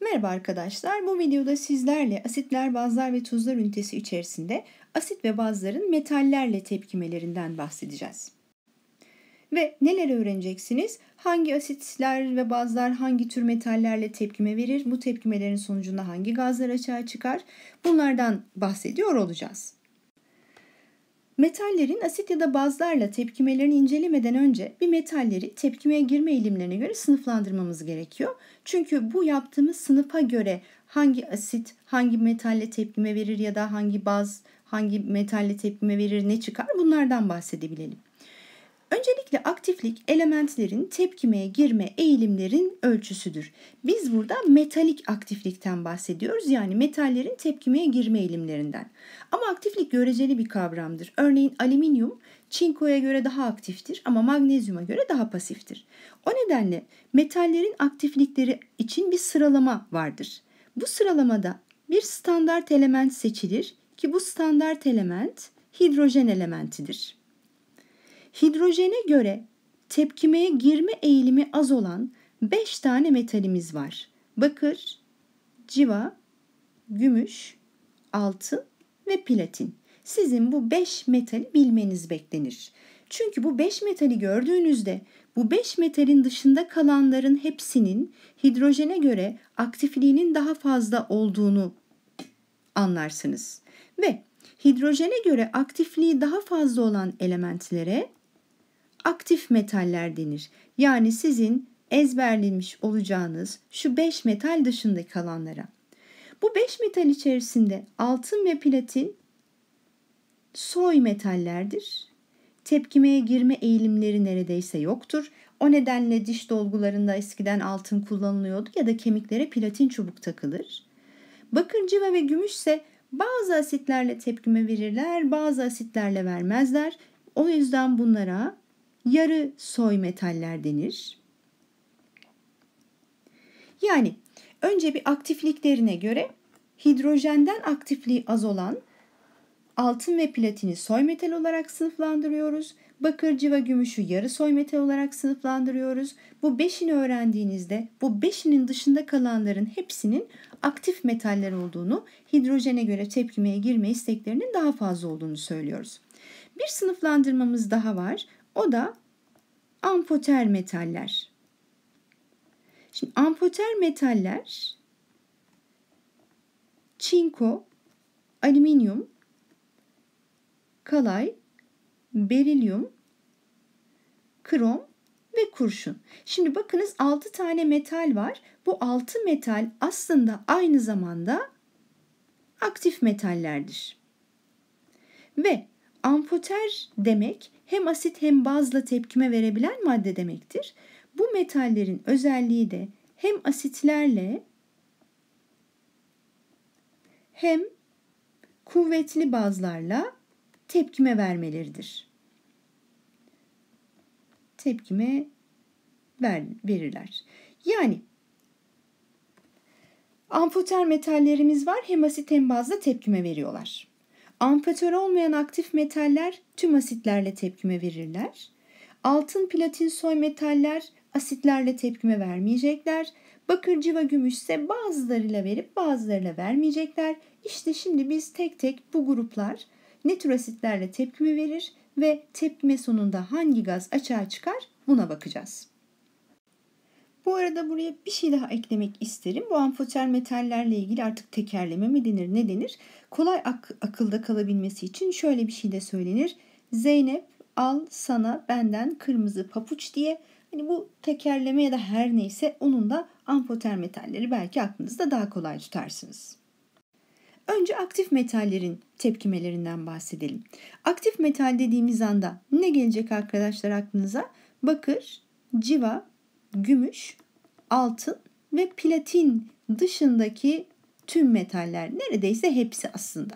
Merhaba arkadaşlar, bu videoda sizlerle asitler, bazlar ve tuzlar ünitesi içerisinde asit ve bazların metallerle tepkimelerinden bahsedeceğiz. Ve neler öğreneceksiniz? Hangi asitler ve bazlar hangi tür metallerle tepkime verir? Bu tepkimelerin sonucunda hangi gazlar açığa çıkar? Bunlardan bahsediyor olacağız. Metallerin asit ya da bazlarla tepkimelerini incelemeden önce bir metalleri tepkimeye girme eğilimlerine göre sınıflandırmamız gerekiyor. Çünkü bu yaptığımız sınıfa göre hangi asit hangi metalle tepkime verir ya da hangi baz hangi metalle tepkime verir ne çıkar bunlardan bahsedebilelim. Öncelikle aktiflik elementlerin tepkimeye girme eğilimlerin ölçüsüdür. Biz burada metalik aktiflikten bahsediyoruz yani metallerin tepkimeye girme eğilimlerinden. Ama aktiflik göreceli bir kavramdır. Örneğin alüminyum çinkoya göre daha aktiftir ama magnezyuma göre daha pasiftir. O nedenle metallerin aktiflikleri için bir sıralama vardır. Bu sıralamada bir standart element seçilir ki bu standart element hidrojen elementidir. Hidrojene göre tepkimeye girme eğilimi az olan 5 tane metalimiz var. Bakır, civa, gümüş, altın ve platin. Sizin bu 5 metali bilmeniz beklenir. Çünkü bu 5 metali gördüğünüzde bu 5 metalin dışında kalanların hepsinin hidrojene göre aktifliğinin daha fazla olduğunu anlarsınız. Ve hidrojene göre aktifliği daha fazla olan elementlere aktif metaller denir. Yani sizin ezberlemiş olacağınız şu 5 metal dışında kalanlara. Bu 5 metal içerisinde altın ve platin soy metallerdir. Tepkimeye girme eğilimleri neredeyse yoktur. O nedenle diş dolgularında eskiden altın kullanılıyordu ya da kemiklere platin çubuk takılır. Bakır, civa ve gümüş ise bazı asitlerle tepkime verirler, bazı asitlerle vermezler. O yüzden bunlara yarı soy metaller denir. Yani önce bir aktifliklerine göre hidrojenden aktifliği az olan altın ve platini soy metal olarak sınıflandırıyoruz. bakır, civa, gümüşü yarı soy metal olarak sınıflandırıyoruz. Bu beşini öğrendiğinizde bu beşinin dışında kalanların hepsinin aktif metaller olduğunu, hidrojene göre tepkimeye girme isteklerinin daha fazla olduğunu söylüyoruz. Bir sınıflandırmamız daha var. O da amfoter metaller. Şimdi amfoter metaller çinko, alüminyum, kalay, berilyum, krom ve kurşun. Şimdi bakınız 6 tane metal var. Bu 6 metal aslında aynı zamanda aktif metallerdir. Ve Amfoter demek hem asit hem bazla tepkime verebilen madde demektir. Bu metallerin özelliği de hem asitlerle hem kuvvetli bazlarla tepkime vermeleridir. Tepkime ver, verirler. Yani amfoter metallerimiz var hem asit hem bazla tepkime veriyorlar. Amfatör olmayan aktif metaller tüm asitlerle tepkime verirler. Altın, platin, soy metaller asitlerle tepkime vermeyecekler. Bakır, civa, gümüş ise bazılarıyla verip bazılarıyla vermeyecekler. İşte şimdi biz tek tek bu gruplar ne tür asitlerle tepkime verir ve tepkime sonunda hangi gaz açığa çıkar buna bakacağız. Bu arada buraya bir şey daha eklemek isterim. Bu amfoter metallerle ilgili artık tekerleme mi denir ne denir? Kolay ak- akılda kalabilmesi için şöyle bir şey de söylenir. Zeynep al sana benden kırmızı papuç diye Hani bu tekerleme ya da her neyse onun da amfoter metalleri belki aklınızda daha kolay tutarsınız. Önce aktif metallerin tepkimelerinden bahsedelim. Aktif metal dediğimiz anda ne gelecek arkadaşlar aklınıza? Bakır, civa, gümüş, altın ve platin dışındaki tüm metaller neredeyse hepsi aslında.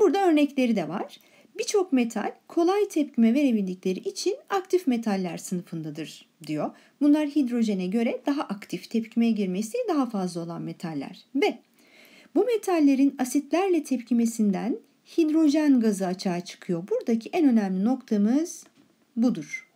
Burada örnekleri de var. Birçok metal kolay tepkime verebildikleri için aktif metaller sınıfındadır diyor. Bunlar hidrojene göre daha aktif tepkimeye girmesi daha fazla olan metaller. Ve Bu metallerin asitlerle tepkimesinden hidrojen gazı açığa çıkıyor. Buradaki en önemli noktamız budur.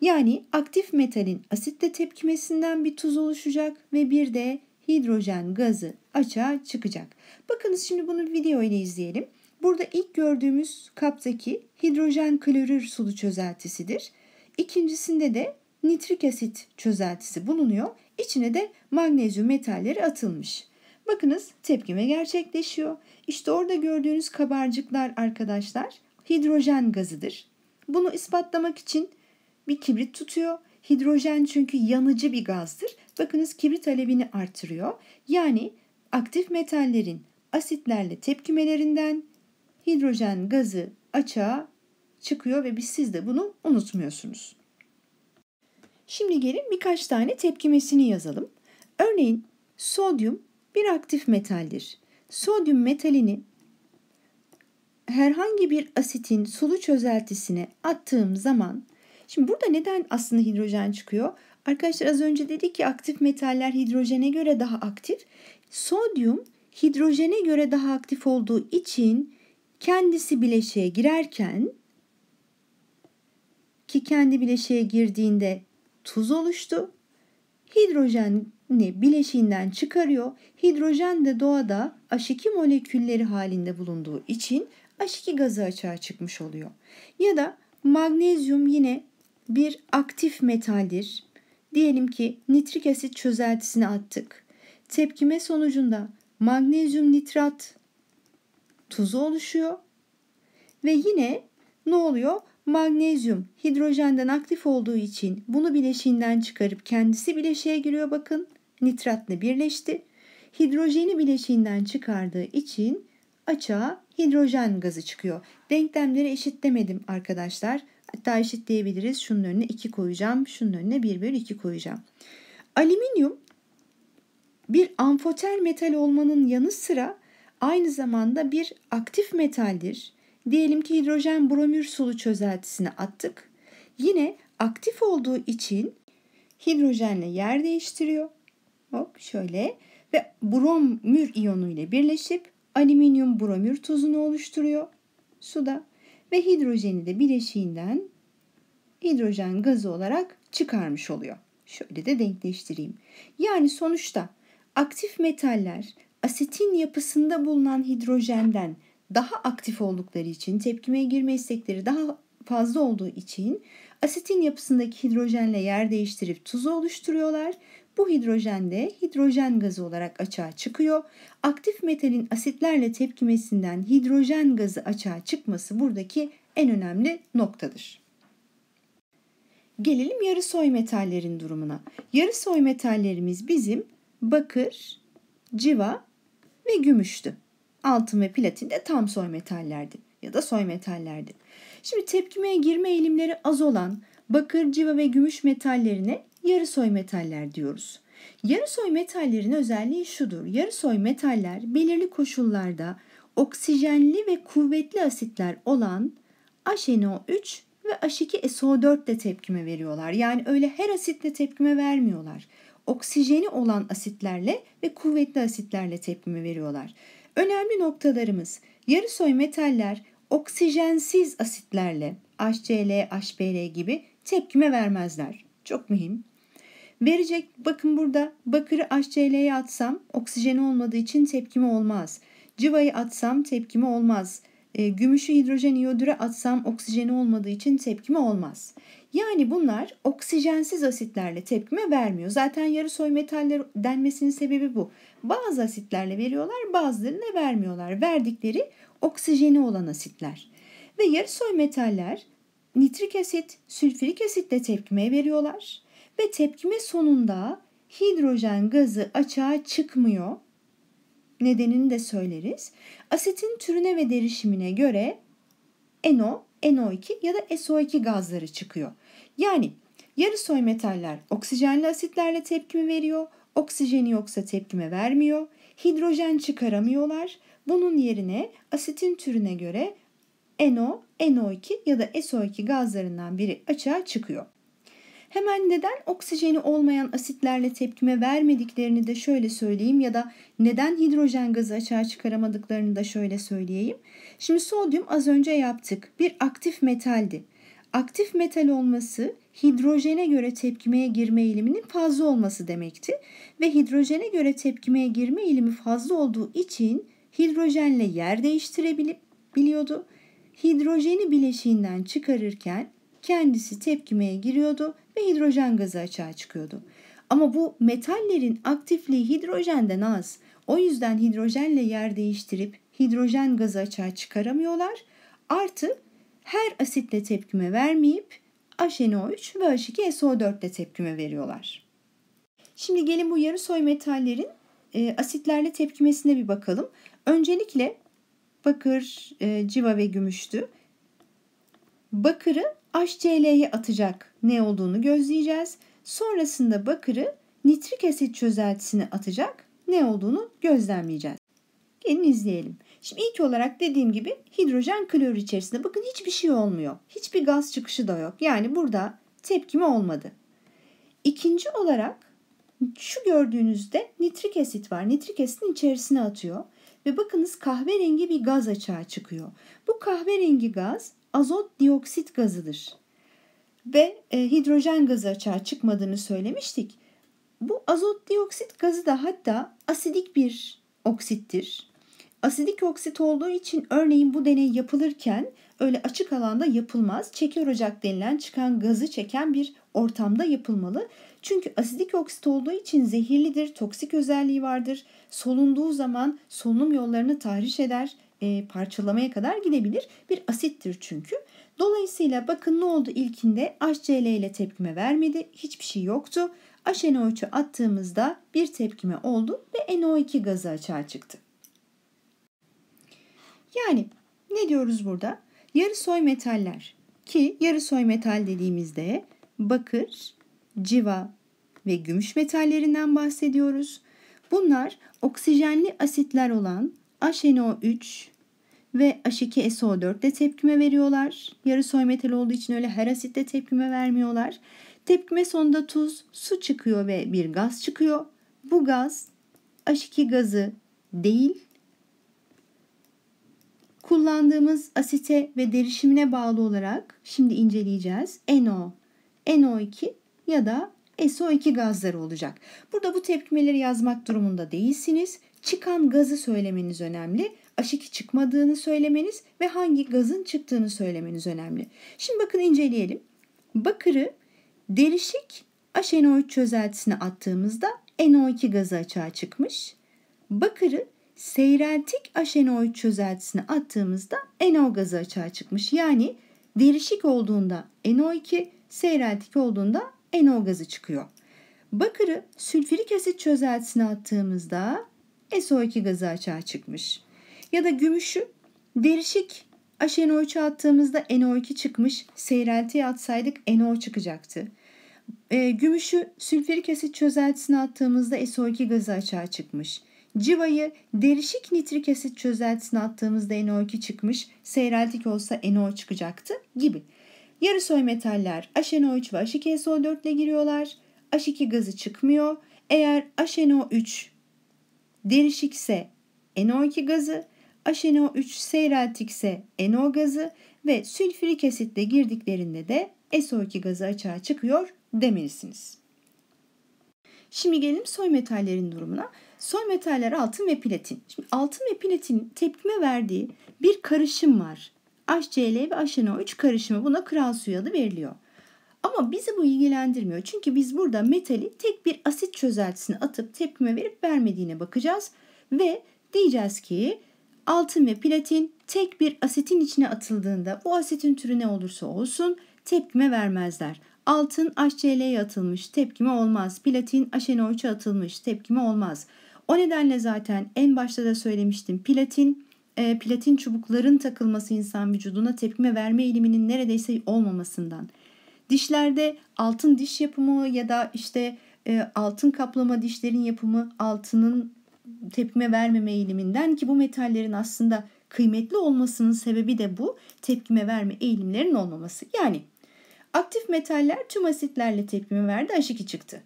Yani aktif metalin asitle tepkimesinden bir tuz oluşacak ve bir de hidrojen gazı açığa çıkacak. Bakınız şimdi bunu video ile izleyelim. Burada ilk gördüğümüz kaptaki hidrojen klorür sulu çözeltisidir. İkincisinde de nitrik asit çözeltisi bulunuyor. İçine de magnezyum metalleri atılmış. Bakınız tepkime gerçekleşiyor. İşte orada gördüğünüz kabarcıklar arkadaşlar hidrojen gazıdır. Bunu ispatlamak için bir kibrit tutuyor. Hidrojen çünkü yanıcı bir gazdır. Bakınız kibrit alevini artırıyor. Yani aktif metallerin asitlerle tepkimelerinden hidrojen gazı açığa çıkıyor ve biz siz de bunu unutmuyorsunuz. Şimdi gelin birkaç tane tepkimesini yazalım. Örneğin sodyum bir aktif metaldir. Sodyum metalini herhangi bir asitin sulu çözeltisine attığım zaman Şimdi burada neden aslında hidrojen çıkıyor? Arkadaşlar az önce dedik ki aktif metaller hidrojene göre daha aktif. Sodyum hidrojene göre daha aktif olduğu için kendisi bileşiğe girerken ki kendi bileşiğe girdiğinde tuz oluştu. Hidrojeni bileşiğinden çıkarıyor. Hidrojen de doğada H2 molekülleri halinde bulunduğu için H2 gazı açığa çıkmış oluyor. Ya da magnezyum yine bir aktif metaldir. Diyelim ki nitrik asit çözeltisini attık. Tepkime sonucunda magnezyum nitrat tuzu oluşuyor. Ve yine ne oluyor? Magnezyum hidrojenden aktif olduğu için bunu bileşiğinden çıkarıp kendisi bileşiğe giriyor bakın. Nitratla birleşti. Hidrojeni bileşiğinden çıkardığı için açığa hidrojen gazı çıkıyor. Denklemleri eşitlemedim arkadaşlar. Hatta eşitleyebiliriz. Şunun önüne 2 koyacağım. Şunun önüne 1 bölü 2 koyacağım. Alüminyum bir amfoter metal olmanın yanı sıra aynı zamanda bir aktif metaldir. Diyelim ki hidrojen bromür sulu çözeltisine attık. Yine aktif olduğu için hidrojenle yer değiştiriyor. Hop şöyle ve bromür iyonu ile birleşip alüminyum bromür tuzunu oluşturuyor suda ve hidrojeni de bileşiğinden hidrojen gazı olarak çıkarmış oluyor. Şöyle de denkleştireyim. Yani sonuçta aktif metaller asetin yapısında bulunan hidrojenden daha aktif oldukları için tepkimeye girme istekleri daha fazla olduğu için asetin yapısındaki hidrojenle yer değiştirip tuzu oluşturuyorlar. Bu hidrojen de hidrojen gazı olarak açığa çıkıyor. Aktif metalin asitlerle tepkimesinden hidrojen gazı açığa çıkması buradaki en önemli noktadır. Gelelim yarı soy metallerin durumuna. Yarı soy metallerimiz bizim bakır, civa ve gümüştü. Altın ve platin de tam soy metallerdi ya da soy metallerdi. Şimdi tepkimeye girme eğilimleri az olan bakır, civa ve gümüş metallerine Yarı yarısoy metaller diyoruz. Yarı Yarısoy metallerin özelliği şudur. Yarı Yarısoy metaller belirli koşullarda oksijenli ve kuvvetli asitler olan HNO3 ve H2SO4 de tepkime veriyorlar. Yani öyle her asitle tepkime vermiyorlar. Oksijeni olan asitlerle ve kuvvetli asitlerle tepkime veriyorlar. Önemli noktalarımız Yarı yarısoy metaller oksijensiz asitlerle HCl, HBr gibi tepkime vermezler. Çok mühim. Verecek bakın burada bakırı HCl'ye atsam oksijeni olmadığı için tepkimi olmaz. Civayı atsam tepkimi olmaz. E, gümüşü hidrojen iyodüre atsam oksijeni olmadığı için tepkimi olmaz. Yani bunlar oksijensiz asitlerle tepkime vermiyor. Zaten yarı soy metaller denmesinin sebebi bu. Bazı asitlerle veriyorlar bazılarına vermiyorlar. Verdikleri oksijeni olan asitler. Ve yarı soy metaller nitrik asit, sülfürik asitle tepkime veriyorlar ve tepkime sonunda hidrojen gazı açığa çıkmıyor. Nedenini de söyleriz. Asetin türüne ve derişimine göre NO, NO2 ya da SO2 gazları çıkıyor. Yani yarı soy metaller oksijenli asitlerle tepkimi veriyor. Oksijeni yoksa tepkime vermiyor. Hidrojen çıkaramıyorlar. Bunun yerine asitin türüne göre NO, NO2 ya da SO2 gazlarından biri açığa çıkıyor. Hemen neden oksijeni olmayan asitlerle tepkime vermediklerini de şöyle söyleyeyim ya da neden hidrojen gazı açığa çıkaramadıklarını da şöyle söyleyeyim. Şimdi sodyum az önce yaptık. Bir aktif metaldi. Aktif metal olması hidrojene göre tepkimeye girme eğiliminin fazla olması demekti ve hidrojene göre tepkimeye girme eğilimi fazla olduğu için hidrojenle yer değiştirebiliyordu. Hidrojeni bileşiğinden çıkarırken kendisi tepkimeye giriyordu ve hidrojen gazı açığa çıkıyordu. Ama bu metallerin aktifliği hidrojenden az. O yüzden hidrojenle yer değiştirip hidrojen gazı açığa çıkaramıyorlar. Artı her asitle tepkime vermeyip HNO3 ve H2SO4 ile tepkime veriyorlar. Şimdi gelin bu yarı soy metallerin e, asitlerle tepkimesine bir bakalım. Öncelikle bakır, e, civa ve gümüştü. Bakırı HCl'ye atacak ne olduğunu gözleyeceğiz. Sonrasında bakırı nitrik asit çözeltisine atacak ne olduğunu gözlemleyeceğiz. Gelin izleyelim. Şimdi ilk olarak dediğim gibi hidrojen klor içerisinde bakın hiçbir şey olmuyor. Hiçbir gaz çıkışı da yok. Yani burada tepkime olmadı. İkinci olarak şu gördüğünüzde nitrik asit var. Nitrik asitin içerisine atıyor ve bakınız kahverengi bir gaz açığa çıkıyor. Bu kahverengi gaz azot dioksit gazıdır. Ve e, hidrojen gazı açığa çıkmadığını söylemiştik. Bu azot dioksit gazı da hatta asidik bir oksittir. Asidik oksit olduğu için örneğin bu deney yapılırken öyle açık alanda yapılmaz. Çeker ocak denilen çıkan gazı çeken bir ortamda yapılmalı. Çünkü asidik oksit olduğu için zehirlidir, toksik özelliği vardır. Solunduğu zaman solunum yollarını tahriş eder, e, parçalamaya kadar gidebilir. Bir asittir çünkü. Dolayısıyla bakın ne oldu ilkinde HCl ile tepkime vermedi. Hiçbir şey yoktu. HNO3'ü attığımızda bir tepkime oldu ve NO2 gazı açığa çıktı. Yani ne diyoruz burada? Yarı soy metaller ki yarı soy metal dediğimizde bakır, civa ve gümüş metallerinden bahsediyoruz. Bunlar oksijenli asitler olan HNO3, ve h 2 so de tepkime veriyorlar. Yarı soy metal olduğu için öyle her asitte tepkime vermiyorlar. Tepkime sonunda tuz, su çıkıyor ve bir gaz çıkıyor. Bu gaz H2 gazı değil, kullandığımız asite ve derişimine bağlı olarak şimdi inceleyeceğiz. NO, NO2 ya da SO2 gazları olacak. Burada bu tepkimeleri yazmak durumunda değilsiniz. Çıkan gazı söylemeniz önemli aşiki çıkmadığını söylemeniz ve hangi gazın çıktığını söylemeniz önemli. Şimdi bakın inceleyelim. Bakırı derişik aşenoid çözeltisine attığımızda NO2 gazı açığa çıkmış. Bakırı seyreltik aşenoid çözeltisine attığımızda NO gazı açığa çıkmış. Yani derişik olduğunda NO2, seyreltik olduğunda NO gazı çıkıyor. Bakırı sülfürik asit çözeltisine attığımızda SO2 gazı açığa çıkmış. Ya da gümüşü derişik aşenoiçe attığımızda NO2 çıkmış. Seyreltiye atsaydık NO çıkacaktı. E, gümüşü sülfürik asit çözeltisine attığımızda SO2 gazı açığa çıkmış. Civayı derişik nitrik asit çözeltisine attığımızda NO2 çıkmış. Seyreltik olsa NO çıkacaktı gibi. Yarısoy metaller HNO3 ve H2SO4 ile giriyorlar. H2 gazı çıkmıyor. Eğer HNO3 derişikse NO2 gazı, aşeno3 seyreltikse NO gazı ve sülfürik asitle girdiklerinde de SO2 gazı açığa çıkıyor demelisiniz. Şimdi gelelim soy metallerin durumuna. Soy metaller altın ve platin. Şimdi altın ve platin tepkime verdiği bir karışım var. HCl ve HNO3 karışımı buna kral suyu adı veriliyor. Ama bizi bu ilgilendirmiyor. Çünkü biz burada metali tek bir asit çözeltisine atıp tepkime verip vermediğine bakacağız. Ve diyeceğiz ki altın ve platin tek bir asetin içine atıldığında bu asetin türü ne olursa olsun tepkime vermezler. Altın HCl'ye atılmış tepkime olmaz. Platin aşenoiçe atılmış tepkime olmaz. O nedenle zaten en başta da söylemiştim. Platin e, platin çubukların takılması insan vücuduna tepkime verme eğiliminin neredeyse olmamasından. Dişlerde altın diş yapımı ya da işte e, altın kaplama dişlerin yapımı altının tepkime vermeme eğiliminden ki bu metallerin aslında kıymetli olmasının sebebi de bu tepkime verme eğilimlerin olmaması. Yani aktif metaller tüm asitlerle tepkime verdi H2 çıktı.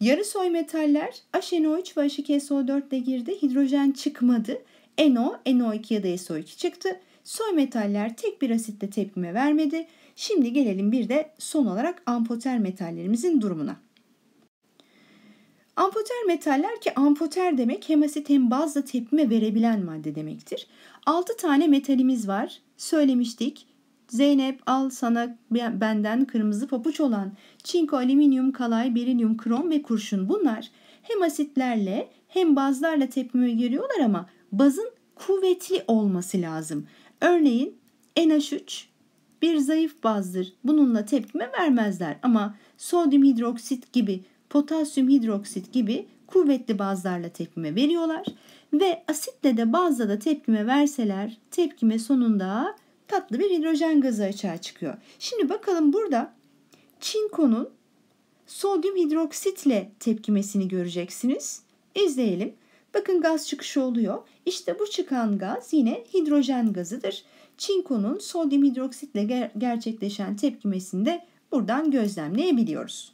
Yarı soy metaller HNO3 ve H2SO4 ile girdi. Hidrojen çıkmadı. NO, NO2 ya da SO2 çıktı. Soy metaller tek bir asitle tepkime vermedi. Şimdi gelelim bir de son olarak ampoter metallerimizin durumuna. Amfoter metaller ki amfoter demek hemasit hem bazla tepkime verebilen madde demektir. 6 tane metalimiz var. Söylemiştik. Zeynep al sana benden kırmızı papuç olan çinko, alüminyum, kalay, berilyum, krom ve kurşun bunlar hem asitlerle hem bazlarla tepkime giriyorlar ama bazın kuvvetli olması lazım. Örneğin NH3 bir zayıf bazdır. Bununla tepkime vermezler ama sodyum hidroksit gibi potasyum hidroksit gibi kuvvetli bazlarla tepkime veriyorlar ve asitle de bazla da tepkime verseler tepkime sonunda tatlı bir hidrojen gazı açığa çıkıyor. Şimdi bakalım burada çinkonun sodyum hidroksitle tepkimesini göreceksiniz. İzleyelim. Bakın gaz çıkışı oluyor. İşte bu çıkan gaz yine hidrojen gazıdır. Çinkonun sodyum hidroksitle ger gerçekleşen tepkimesini de buradan gözlemleyebiliyoruz.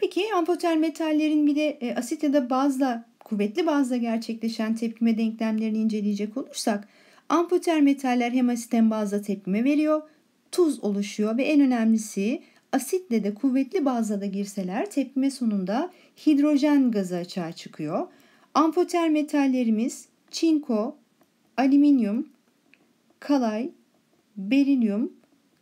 Peki amfoter metallerin bir de e, asit ya da bazla kuvvetli bazla gerçekleşen tepkime denklemlerini inceleyecek olursak amfoter metaller hem asit hem bazla tepkime veriyor. Tuz oluşuyor ve en önemlisi asitle de kuvvetli bazla da girseler tepkime sonunda hidrojen gazı açığa çıkıyor. Amfoter metallerimiz çinko, alüminyum, kalay, berilyum,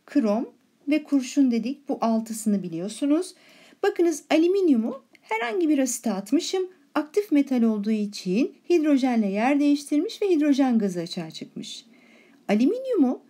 krom ve kurşun dedik. Bu altısını biliyorsunuz. Bakınız alüminyumu herhangi bir asite atmışım. Aktif metal olduğu için hidrojenle yer değiştirmiş ve hidrojen gazı açığa çıkmış. Alüminyumu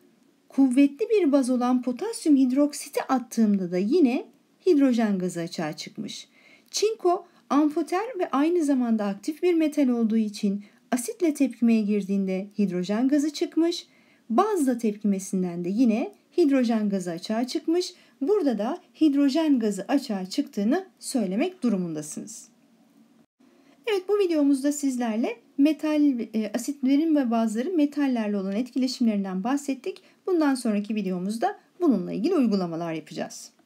kuvvetli bir baz olan potasyum hidroksiti attığımda da yine hidrojen gazı açığa çıkmış. Çinko amfoter ve aynı zamanda aktif bir metal olduğu için asitle tepkimeye girdiğinde hidrojen gazı çıkmış. Bazla tepkimesinden de yine hidrojen gazı açığa çıkmış Burada da hidrojen gazı açığa çıktığını söylemek durumundasınız. Evet bu videomuzda sizlerle metal e, asitlerin ve bazıları metallerle olan etkileşimlerinden bahsettik. Bundan sonraki videomuzda bununla ilgili uygulamalar yapacağız.